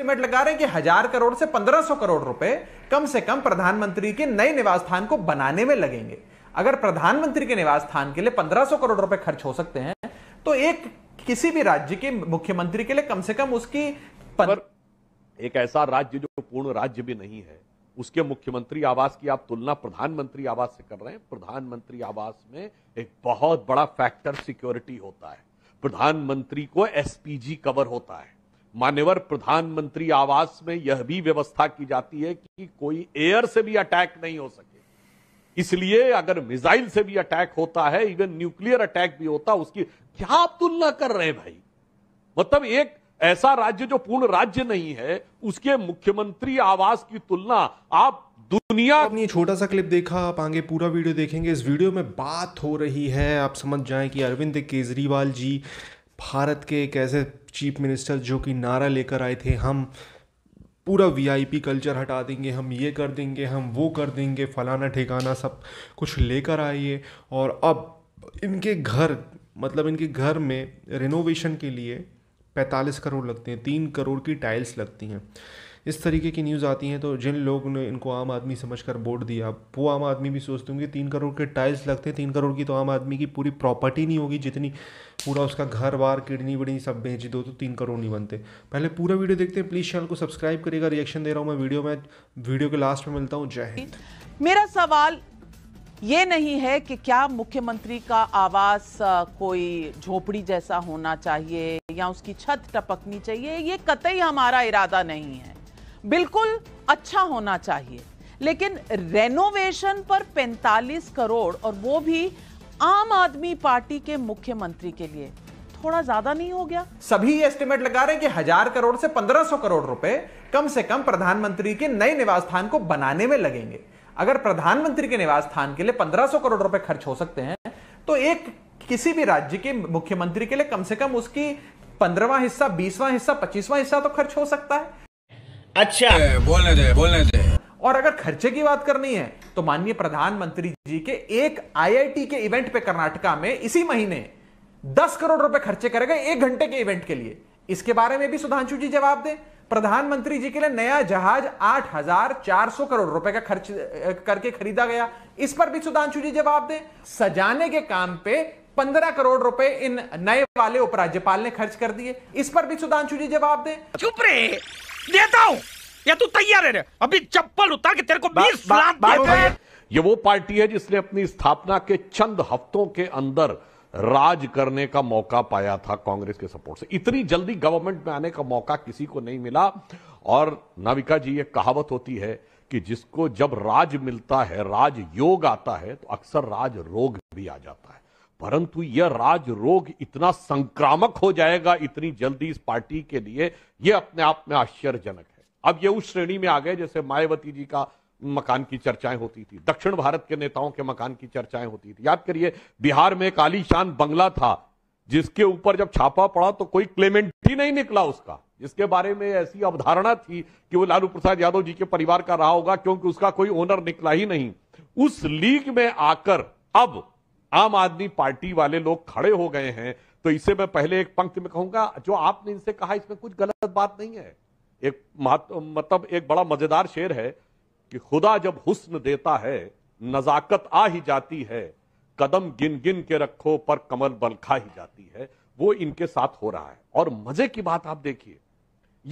estimate लगा रहे हैं कि हजार करोड़ से पंद्रह सौ करोड़ रुपए कम से कम प्रधानमंत्री के नए निवास स्थान को बनाने में लगेंगे अगर प्रधानमंत्री के निवास स्थान के लिए पंद्रह सौ करोड़ रुपए खर्च हो सकते हैं तो एक किसी भी राज्य के मुख्यमंत्री के लिए कम से कम उसकी पन... पर एक ऐसा राज्य जो पूर्ण राज्य भी नहीं है उसके मुख्यमंत्री आवास की आप तुलना प्रधानमंत्री आवास से कर रहे हैं प्रधानमंत्री आवास में एक बहुत बड़ा फैक्टर सिक्योरिटी होता है प्रधानमंत्री को एसपीजी कवर होता है मान्यवर प्रधानमंत्री आवास में यह भी व्यवस्था की जाती है कि कोई एयर से भी अटैक नहीं हो सके इसलिए अगर मिसाइल से भी अटैक होता है इवन न्यूक्लियर अटैक भी होता उसकी क्या आप तुलना कर रहे हैं भाई मतलब एक ऐसा राज्य जो पूर्ण राज्य नहीं है उसके मुख्यमंत्री आवास की तुलना आप दुनिया अपनी छोटा सा क्लिप देखा आप आगे पूरा वीडियो देखेंगे इस वीडियो में बात हो रही है आप समझ जाएं कि अरविंद केजरीवाल जी भारत के एक ऐसे चीफ मिनिस्टर जो कि नारा लेकर आए थे हम पूरा वीआईपी कल्चर हटा देंगे हम ये कर देंगे हम वो कर देंगे फलाना ठिकाना सब कुछ लेकर आइए और अब इनके घर मतलब इनके घर में रिनोवेशन के लिए पैंतालीस करोड़ लगते हैं तीन करोड़ की टाइल्स लगती हैं इस तरीके की न्यूज़ आती हैं तो जिन लोगों ने इनको आम आदमी समझ कर वोट दिया वो आम आदमी भी सोचते होंगे तीन करोड़ के टाइल्स लगते हैं तीन करोड़ की तो आम आदमी की पूरी प्रॉपर्टी नहीं होगी जितनी पूरा उसका घर बार किडनी विडनी सब बेच दो तो तीन करोड़ नहीं बनते पहले पूरा वीडियो देखते हैं प्लीज़ चैनल को सब्सक्राइब करिएगा रिएक्शन दे रहा हूँ मैं वीडियो में वीडियो के लास्ट में मिलता हूँ जय हिंद मेरा सवाल ये नहीं है कि क्या मुख्यमंत्री का आवास कोई झोपड़ी जैसा होना चाहिए या उसकी छत टपकनी चाहिए ये कतई हमारा इरादा नहीं है बिल्कुल अच्छा होना चाहिए लेकिन रेनोवेशन पर 45 करोड़ और वो भी आम आदमी पार्टी के मुख्यमंत्री के लिए थोड़ा ज्यादा नहीं हो गया सभी एस्टिमेट लगा रहे हैं कि हजार करोड़ से 1500 करोड़ रुपए कम से कम प्रधानमंत्री के नए निवास स्थान को बनाने में लगेंगे अगर प्रधानमंत्री के निवास स्थान के लिए 1500 करोड़ रुपए खर्च हो सकते हैं तो एक किसी भी राज्य के मुख्यमंत्री के लिए कम से कम उसकी पंद्रवा हिस्सा बीसवां हिस्सा पच्चीसवां हिस्सा तो खर्च हो सकता है अच्छा बोलने दे बोलने दे और अगर खर्चे की बात करनी है तो माननीय प्रधानमंत्री जी के एक आईआईटी के इवेंट पे कर्नाटका में इसी महीने दस करोड़ रुपए खर्चे करेगा एक घंटे के इवेंट के लिए इसके बारे में भी सुधांशु जी जवाब दें प्रधानमंत्री जी के लिए नया जहाज 8,400 करोड़ रुपए का खर्च करके खरीदा गया इस पर भी सुधांशु जी जवाब दें सजाने के काम पे 15 करोड़ रुपए इन नए वाले उपराज्यपाल ने खर्च कर दिए इस पर भी सुधांशु जी जवाब दें चुप रहे देता हूँ या तू तैयार है अभी चप्पल उतार के तेरे को बीस लाख ये वो पार्टी है जिसने अपनी स्थापना के चंद हफ्तों के अंदर राज करने का मौका पाया था कांग्रेस के सपोर्ट से इतनी जल्दी गवर्नमेंट में आने का मौका किसी को नहीं मिला और नाविका जी ये कहावत होती है कि जिसको जब राज मिलता है राज योग आता है तो अक्सर राज रोग भी आ जाता है परंतु यह राज रोग इतना संक्रामक हो जाएगा इतनी जल्दी इस पार्टी के लिए यह अपने आप में आश्चर्यजनक है अब यह उस श्रेणी में आ गए जैसे मायावती जी का मकान की चर्चाएं होती थी दक्षिण भारत के नेताओं के मकान की चर्चाएं होती थी याद करिए बिहार में एक आलीशान बंगला था जिसके ऊपर जब छापा पड़ा तो कोई क्लेमेंट ही नहीं निकला उसका जिसके बारे में ऐसी अवधारणा थी कि वो लालू प्रसाद यादव जी के परिवार का रहा होगा क्योंकि उसका कोई ओनर निकला ही नहीं उस लीग में आकर अब आम आदमी पार्टी वाले लोग खड़े हो गए हैं तो इसे मैं पहले एक पंक्ति में कहूंगा जो आपने इनसे कहा इसमें कुछ गलत बात नहीं है एक मतलब एक बड़ा मजेदार शेर है कि खुदा जब हुस्न देता है नजाकत आ ही जाती है कदम गिन गिन के रखो पर कमल बल खा ही जाती है वो इनके साथ हो रहा है और मजे की बात आप देखिए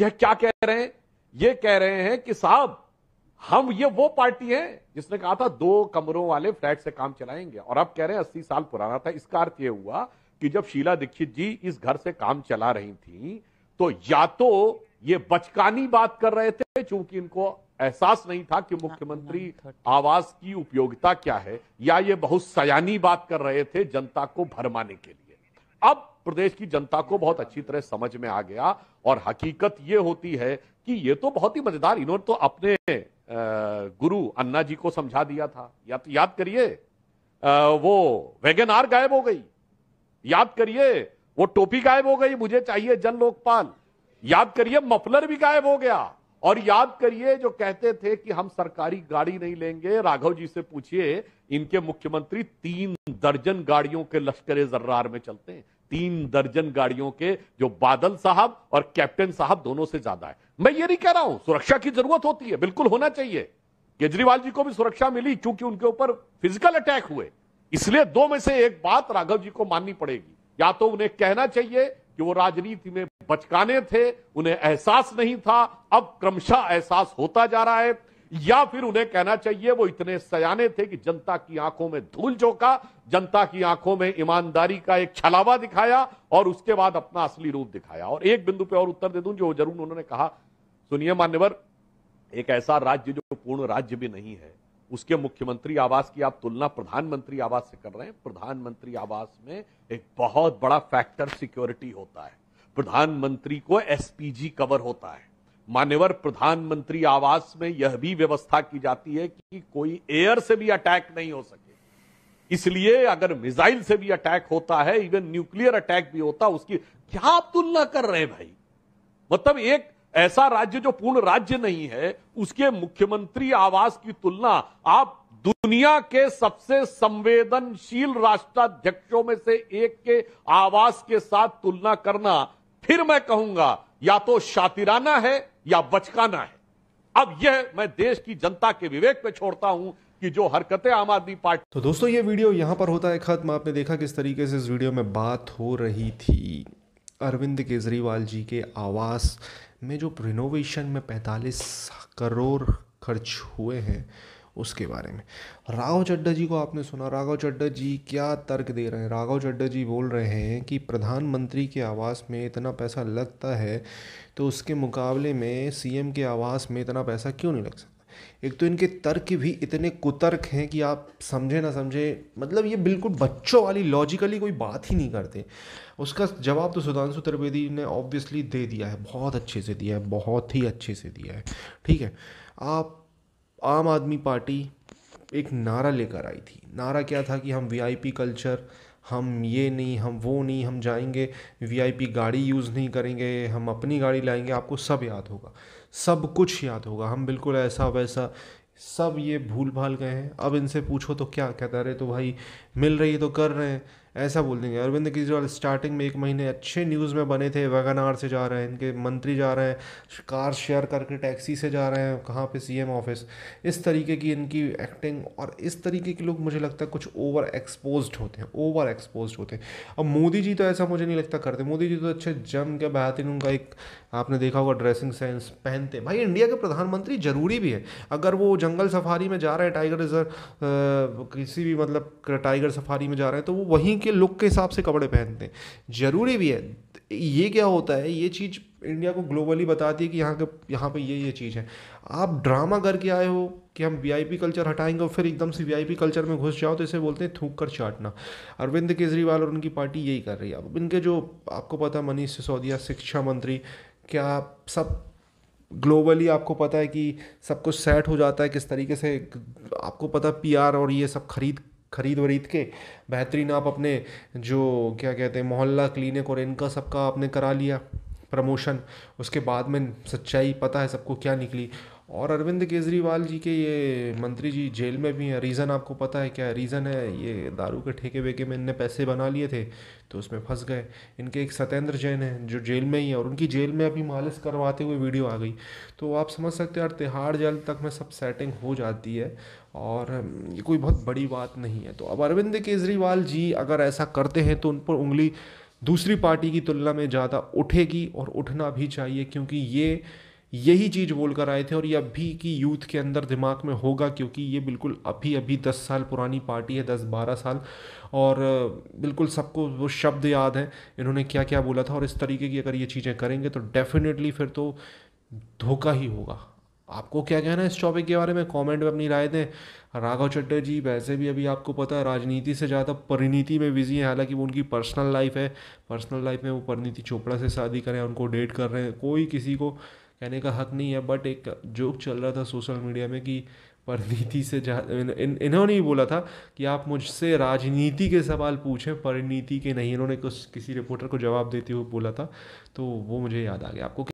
यह क्या कह रहे हैं यह कह रहे हैं कि साहब हम ये वो पार्टी है जिसने कहा था दो कमरों वाले फ्लैट से काम चलाएंगे और अब कह रहे हैं अस्सी साल पुराना था इसका अर्थ यह हुआ कि जब शीला दीक्षित जी इस घर से काम चला रही थी तो या तो ये बचकानी बात कर रहे थे चूंकि इनको एहसास नहीं था कि हाँ, मुख्यमंत्री हाँ, आवास की उपयोगिता क्या है या ये बहुत सयानी बात कर रहे थे जनता को भरमाने के लिए अब प्रदेश की जनता को बहुत अच्छी तरह समझ में आ गया और हकीकत ये होती है कि ये तो बहुत ही मजेदार इन्होंने तो अपने गुरु अन्ना जी को समझा दिया था या तो याद करिए वो वैगन गायब हो गई याद करिए वो टोपी गायब हो गई मुझे चाहिए जन लोकपाल याद करिए मफलर भी गायब हो गया और याद करिए जो कहते थे कि हम सरकारी गाड़ी नहीं लेंगे राघव जी से पूछिए इनके मुख्यमंत्री तीन दर्जन गाड़ियों के लश्कर जर्रार में चलते हैं तीन दर्जन गाड़ियों के जो बादल साहब और कैप्टन साहब दोनों से ज्यादा है मैं ये नहीं कह रहा हूं सुरक्षा की जरूरत होती है बिल्कुल होना चाहिए केजरीवाल जी को भी सुरक्षा मिली क्योंकि उनके ऊपर फिजिकल अटैक हुए इसलिए दो में से एक बात राघव जी को माननी पड़ेगी या तो उन्हें कहना चाहिए कि वो राजनीति में बचकाने थे उन्हें एहसास नहीं था अब क्रमशः एहसास होता जा रहा है या फिर उन्हें कहना चाहिए वो इतने सयाने थे कि जनता की आंखों में धूल झोंका जनता की आंखों में ईमानदारी का एक छलावा दिखाया और उसके बाद अपना असली रूप दिखाया और एक बिंदु पे और उत्तर दे दूं जो जरूर उन्होंने कहा सुनिए मान्यवर एक ऐसा राज्य जो पूर्ण राज्य भी नहीं है उसके मुख्यमंत्री आवास की आप तुलना प्रधानमंत्री आवास से कर रहे हैं प्रधानमंत्री आवास में एक बहुत बड़ा फैक्टर सिक्योरिटी होता है प्रधानमंत्री को एसपीजी कवर होता है मान्यवर प्रधानमंत्री आवास में यह भी व्यवस्था की जाती है कि कोई एयर से भी अटैक नहीं हो सके इसलिए अगर मिसाइल से भी अटैक होता है इवन न्यूक्लियर अटैक भी होता उसकी क्या आप तुलना कर रहे हैं भाई मतलब एक ऐसा राज्य जो पूर्ण राज्य नहीं है उसके मुख्यमंत्री आवास की तुलना आप दुनिया के सबसे संवेदनशील राष्ट्राध्यक्षों में से एक के आवास के साथ तुलना करना फिर मैं कहूंगा या तो शातिराना है या बचकाना है अब यह मैं देश की जनता के विवेक पे छोड़ता हूं कि जो हरकतें आम आदमी पार्टी तो दोस्तों ये वीडियो यहां पर होता है खत्म आपने देखा किस तरीके से इस वीडियो में बात हो रही थी अरविंद केजरीवाल जी के आवास में जो रिनोवेशन में 45 करोड़ खर्च हुए हैं उसके बारे में राघव चड्डा जी को आपने सुना राघव चड्डा जी क्या तर्क दे रहे हैं राघव चड्डा जी बोल रहे हैं कि प्रधानमंत्री के आवास में इतना पैसा लगता है तो उसके मुकाबले में सीएम के आवास में इतना पैसा क्यों नहीं लग सकता एक तो इनके तर्क भी इतने कुतर्क हैं कि आप समझे ना समझे मतलब ये बिल्कुल बच्चों वाली लॉजिकली कोई बात ही नहीं करते उसका जवाब तो सुधांशु त्रिवेदी ने ऑब्वियसली दे दिया है बहुत अच्छे से दिया है बहुत ही अच्छे से दिया है ठीक है आप आम आदमी पार्टी एक नारा लेकर आई थी नारा क्या था कि हम वीआईपी कल्चर हम ये नहीं हम वो नहीं हम जाएंगे वीआईपी गाड़ी यूज़ नहीं करेंगे हम अपनी गाड़ी लाएंगे आपको सब याद होगा सब कुछ याद होगा हम बिल्कुल ऐसा वैसा सब ये भूल भाल गए हैं अब इनसे पूछो तो क्या कहता रहे तो भाई मिल रही है तो कर रहे हैं ऐसा बोल देंगे अरविंद केजरीवाल स्टार्टिंग में एक महीने अच्छे न्यूज़ में बने थे वैगनार से जा रहे हैं इनके मंत्री जा रहे हैं कार शेयर करके टैक्सी से जा रहे हैं कहाँ पे सीएम ऑफिस इस तरीके की इनकी एक्टिंग और इस तरीके के लोग मुझे लगता है कुछ ओवर एक्सपोज होते हैं ओवर एक्सपोज होते हैं अब मोदी जी तो ऐसा मुझे नहीं लगता करते मोदी जी तो अच्छे जम के बेहतरीन उनका एक आपने देखा होगा ड्रेसिंग सेंस पहनते भाई इंडिया के प्रधानमंत्री ज़रूरी भी है अगर वो जंगल सफारी में जा रहे हैं टाइगर रिजर्व किसी भी मतलब टाइगर सफारी में जा रहे हैं तो वो वहीं के उनके लुक के हिसाब से कपड़े पहनते हैं ज़रूरी भी है ये क्या होता है ये चीज़ इंडिया को ग्लोबली बताती है कि यहाँ के यहाँ पे ये ये चीज़ है आप ड्रामा करके आए हो कि हम वीआईपी कल्चर हटाएंगे और फिर एकदम से वीआईपी कल्चर में घुस जाओ तो इसे बोलते हैं थूक कर चाटना अरविंद केजरीवाल और उनकी पार्टी यही कर रही है अब इनके जो आपको पता मनीष सिसोदिया शिक्षा मंत्री क्या सब ग्लोबली आपको पता है कि सब कुछ सेट हो जाता है किस तरीके से आपको पता पीआर और ये सब खरीद ख़रीद वरीद के बेहतरीन आप अपने जो क्या कहते हैं मोहल्ला क्लिनिक और इनका सबका आपने करा लिया प्रमोशन उसके बाद में सच्चाई पता है सबको क्या निकली और अरविंद केजरीवाल जी के ये मंत्री जी जेल में भी हैं रीज़न आपको पता है क्या रीज़न है ये दारू के ठेके वेके में इनने पैसे बना लिए थे तो उसमें फंस गए इनके एक सत्येंद्र जैन हैं जो जेल में ही है और उनकी जेल में अभी मालिश करवाते हुए वीडियो आ गई तो आप समझ सकते हैं यार तिहाड़ जेल तक में सब सेटिंग हो जाती है और ये कोई बहुत बड़ी बात नहीं है तो अब अरविंद केजरीवाल जी अगर ऐसा करते हैं तो उन पर उंगली दूसरी पार्टी की तुलना में ज़्यादा उठेगी और उठना भी चाहिए क्योंकि ये यही चीज़ बोल कर आए थे और ये अभी की यूथ के अंदर दिमाग में होगा क्योंकि ये बिल्कुल अभी अभी दस साल पुरानी पार्टी है दस बारह साल और बिल्कुल सबको वो शब्द याद है इन्होंने क्या क्या बोला था और इस तरीके की अगर ये चीज़ें करेंगे तो डेफिनेटली फिर तो धोखा ही होगा आपको क्या कहना है इस टॉपिक के बारे में कमेंट में अपनी राय दें राघव चड्डा जी वैसे भी अभी आपको पता है राजनीति से ज़्यादा परिणीति में बिजी हैं हालांकि वो उनकी पर्सनल लाइफ है पर्सनल लाइफ में वो परिणीति चोपड़ा से शादी करें उनको डेट कर रहे हैं कोई किसी को कहने का हक नहीं है बट एक जोक चल रहा था सोशल मीडिया में कि परिणीति से जा इन, इन्होंने ही बोला था कि आप मुझसे राजनीति के सवाल पूछें परिणीति के नहीं इन्होंने कुछ किसी रिपोर्टर को जवाब देते हुए बोला था तो वो मुझे याद आ गया आपको